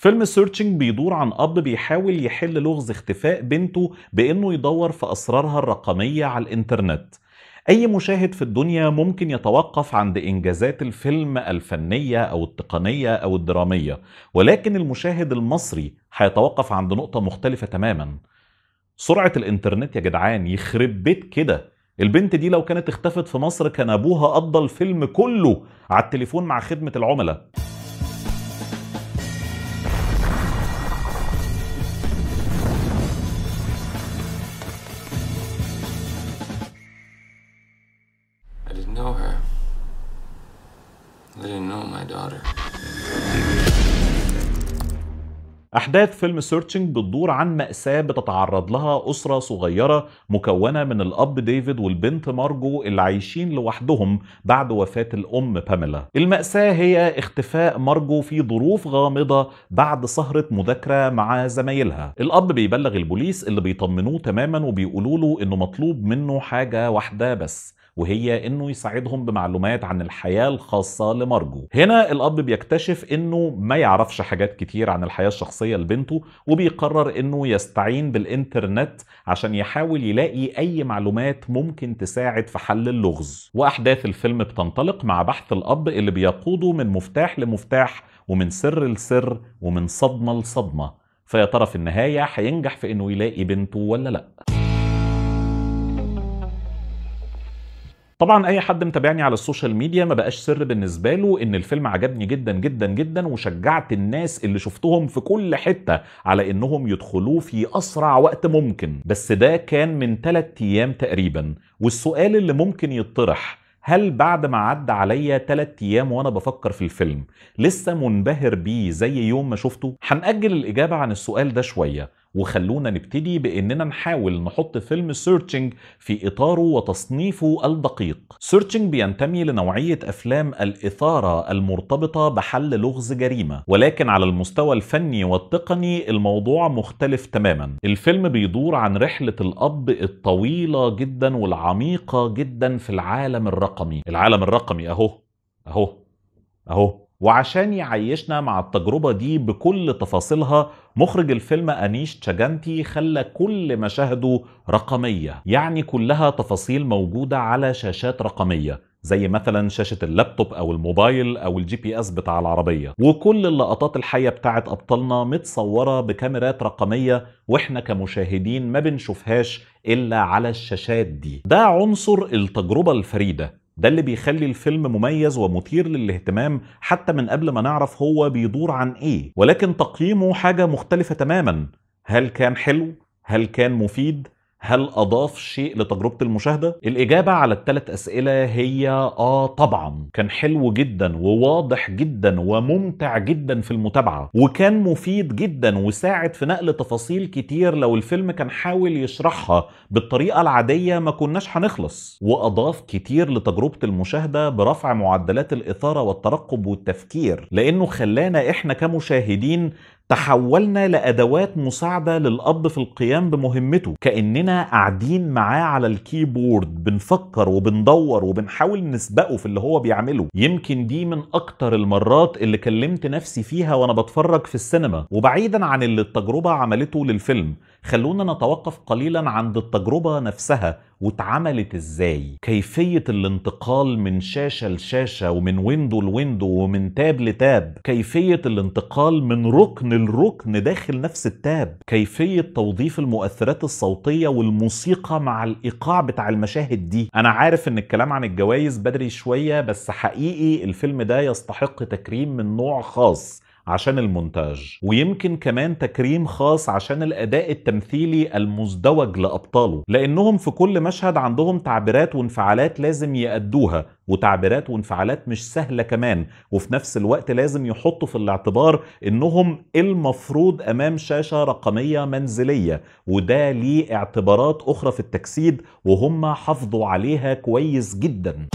فيلم سيرشنج بيدور عن اب بيحاول يحل لغز اختفاء بنته بانه يدور في اسرارها الرقميه على الانترنت اي مشاهد في الدنيا ممكن يتوقف عند انجازات الفيلم الفنيه او التقنيه او الدراميه ولكن المشاهد المصري هيتوقف عند نقطه مختلفه تماما سرعه الانترنت يا جدعان يخرب بيت كده البنت دي لو كانت اختفت في مصر كان ابوها قضى الفيلم كله على التليفون مع خدمه العملاء daughter. أحداث فيلم سيرتشنج بتدور عن مأساة بتتعرض لها أسرة صغيرة مكونة من الأب ديفيد والبنت مارجو اللي عايشين لوحدهم بعد وفاة الأم باميلا. المأساة هي اختفاء مارجو في ظروف غامضة بعد سهرة مذاكرة مع زمايلها. الأب بيبلغ البوليس اللي بيطمنوه تماما وبيقولوا له إنه مطلوب منه حاجة واحدة بس وهي انه يساعدهم بمعلومات عن الحياه الخاصه لمارجو هنا الاب بيكتشف انه ما يعرفش حاجات كتير عن الحياه الشخصيه لبنته وبيقرر انه يستعين بالانترنت عشان يحاول يلاقي اي معلومات ممكن تساعد في حل اللغز واحداث الفيلم بتنطلق مع بحث الاب اللي بيقوده من مفتاح لمفتاح ومن سر لسر ومن صدمه لصدمه فيا ترى في النهايه هينجح في انه يلاقي بنته ولا لا طبعا اي حد متابعني على السوشيال ميديا ما بقاش سر بالنسبه له ان الفيلم عجبني جدا جدا جدا وشجعت الناس اللي شفتهم في كل حته على انهم يدخلوه في اسرع وقت ممكن بس ده كان من 3 ايام تقريبا والسؤال اللي ممكن يطرح هل بعد ما عدى عليا 3 ايام وانا بفكر في الفيلم لسه منبهر بيه زي يوم ما شفته هنأجل الاجابه عن السؤال ده شويه وخلونا نبتدي باننا نحاول نحط فيلم سيرشنج في اطاره وتصنيفه الدقيق سيرشنج بينتمي لنوعيه افلام الاثاره المرتبطه بحل لغز جريمه ولكن على المستوى الفني والتقني الموضوع مختلف تماما الفيلم بيدور عن رحله الاب الطويله جدا والعميقه جدا في العالم الرقمي العالم الرقمي اهو اهو اهو وعشان يعيشنا مع التجربة دي بكل تفاصيلها مخرج الفيلم أنيش تشاجانتي خلى كل مشاهده رقمية يعني كلها تفاصيل موجودة على شاشات رقمية زي مثلا شاشة اللابتوب أو الموبايل أو الجي بي اس بتاع العربية وكل اللقطات الحية بتاعت أبطالنا متصورة بكاميرات رقمية وإحنا كمشاهدين ما بنشوفهاش إلا على الشاشات دي ده عنصر التجربة الفريدة ده اللي بيخلي الفيلم مميز ومثير للاهتمام حتى من قبل ما نعرف هو بيدور عن ايه ولكن تقييمه حاجه مختلفه تماما هل كان حلو هل كان مفيد هل أضاف شيء لتجربة المشاهدة؟ الإجابة على الثلاث أسئلة هي آه طبعا كان حلو جدا وواضح جدا وممتع جدا في المتابعة وكان مفيد جدا وساعد في نقل تفاصيل كتير لو الفيلم كان حاول يشرحها بالطريقة العادية ما كناش هنخلص وأضاف كتير لتجربة المشاهدة برفع معدلات الإثارة والترقب والتفكير لأنه خلانا إحنا كمشاهدين تحولنا لأدوات مساعدة للأب في القيام بمهمته كأننا قاعدين معاه على الكيبورد بنفكر وبندور وبنحاول نسبقه في اللي هو بيعمله يمكن دي من أكتر المرات اللي كلمت نفسي فيها وأنا بتفرج في السينما وبعيدا عن اللي التجربة عملته للفيلم خلونا نتوقف قليلا عند التجربة نفسها واتعملت ازاي كيفية الانتقال من شاشة لشاشة ومن ويندو لويندو ومن تاب لتاب كيفية الانتقال من ركن لركن داخل نفس التاب كيفية توظيف المؤثرات الصوتية والموسيقى مع الإيقاع بتاع المشاهد دي أنا عارف إن الكلام عن الجوائز بدري شوية بس حقيقي الفيلم ده يستحق تكريم من نوع خاص عشان المونتاج ويمكن كمان تكريم خاص عشان الأداء التمثيلي المزدوج لأبطاله لأنهم في كل مشهد عندهم تعبيرات وانفعالات لازم يأدوها وتعبيرات وانفعالات مش سهلة كمان وفي نفس الوقت لازم يحطوا في الاعتبار انهم المفروض امام شاشة رقمية منزلية وده ليه اعتبارات اخرى في التجسيد وهم حافظوا عليها كويس جداً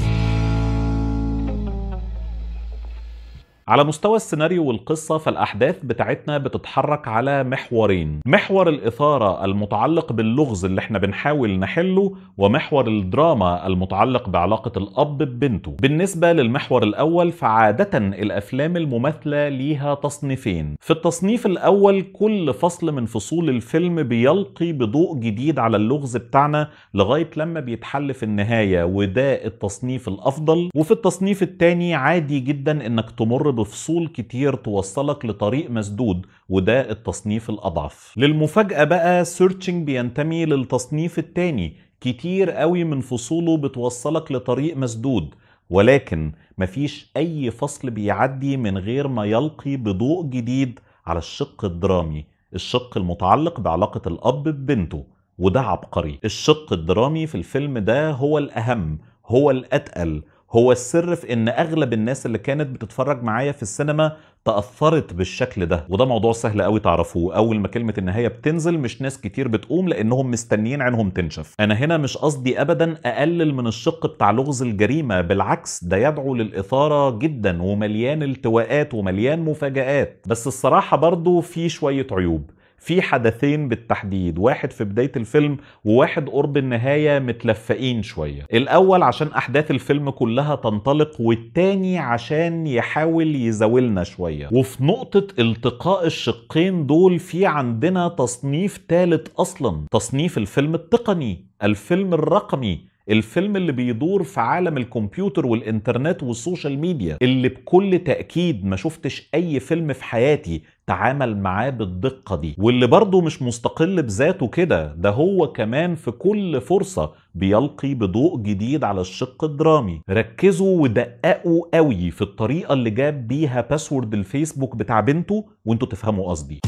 على مستوى السيناريو والقصة فالأحداث بتاعتنا بتتحرك على محورين محور الإثارة المتعلق باللغز اللي احنا بنحاول نحله ومحور الدراما المتعلق بعلاقة الأب ببنته بالنسبة للمحور الأول فعادة الأفلام المماثلة ليها تصنيفين في التصنيف الأول كل فصل من فصول الفيلم بيلقي بضوء جديد على اللغز بتاعنا لغاية لما بيتحل في النهاية وده التصنيف الأفضل وفي التصنيف الثاني عادي جدا إنك تمر بفصول كتير توصلك لطريق مسدود وده التصنيف الأضعف للمفاجأة بقى سيرتشنج بينتمي للتصنيف التاني كتير قوي من فصوله بتوصلك لطريق مسدود ولكن مفيش أي فصل بيعدي من غير ما يلقي بضوء جديد على الشق الدرامي الشق المتعلق بعلاقة الأب ببنته وده عبقري الشق الدرامي في الفيلم ده هو الأهم هو الأتقل هو السر في ان اغلب الناس اللي كانت بتتفرج معايا في السينما تاثرت بالشكل ده وده موضوع سهل قوي تعرفوه اول ما كلمه النهايه بتنزل مش ناس كتير بتقوم لانهم مستنيين عينهم تنشف انا هنا مش قصدي ابدا اقلل من الشق بتاع لغز الجريمه بالعكس ده يدعو للاثاره جدا ومليان التواءات ومليان مفاجات بس الصراحه برضو في شويه عيوب في حدثين بالتحديد واحد في بداية الفيلم وواحد قرب النهاية متلفقين شوية الأول عشان أحداث الفيلم كلها تنطلق والتاني عشان يحاول يزاولنا شوية وفي نقطة التقاء الشقين دول في عندنا تصنيف ثالث أصلا تصنيف الفيلم التقني الفيلم الرقمي الفيلم اللي بيدور في عالم الكمبيوتر والانترنت والسوشيال ميديا اللي بكل تأكيد ما شفتش أي فيلم في حياتي تعامل معاه بالدقة دي واللي برضه مش مستقل بذاته كده ده هو كمان في كل فرصة بيلقي بضوء جديد على الشق الدرامي ركزوا ودققوا قوي في الطريقة اللي جاب بيها باسورد الفيسبوك بتاع بنته وانتوا تفهموا قصدي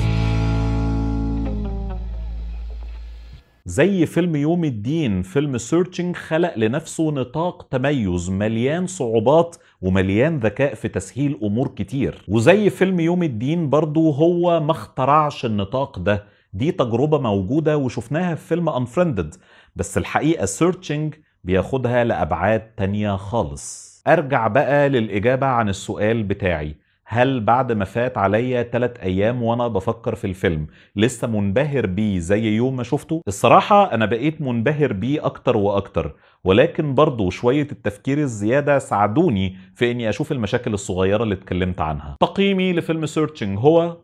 زي فيلم يوم الدين فيلم سيرشنج خلق لنفسه نطاق تميز مليان صعوبات ومليان ذكاء في تسهيل امور كتير وزي فيلم يوم الدين برضه هو ما اخترعش النطاق ده دي تجربة موجودة وشفناها في فيلم Unfriended بس الحقيقة سيرشنج بياخدها لأبعاد تانية خالص أرجع بقى للإجابة عن السؤال بتاعي هل بعد ما فات عليا تلات ايام وانا بفكر في الفيلم لسه منبهر بيه زي يوم ما شفته الصراحه انا بقيت منبهر بيه اكتر واكتر ولكن برضو شوية التفكير الزيادة ساعدوني في اني اشوف المشاكل الصغيرة اللي اتكلمت عنها تقييمي لفيلم سيرتشنج هو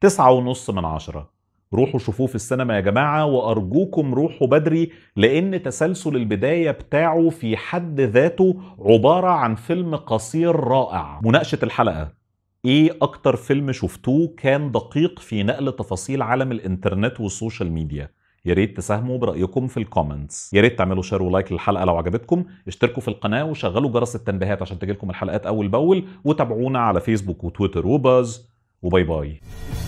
تسعة ونص من عشرة روحوا شوفوه في السينما يا جماعة وأرجوكم روحوا بدري لأن تسلسل البداية بتاعه في حد ذاته عبارة عن فيلم قصير رائع مناقشة الحلقة ايه اكتر فيلم شفتوه كان دقيق في نقل تفاصيل عالم الانترنت والسوشيال ميديا يا ريت تساهموا برايكم في الكومنتس يا ريت تعملوا شير ولايك للحلقه لو عجبتكم اشتركوا في القناه وشغلوا جرس التنبيهات عشان تجيلكم الحلقات اول باول وتابعونا على فيسبوك وتويتر وباز وباي باي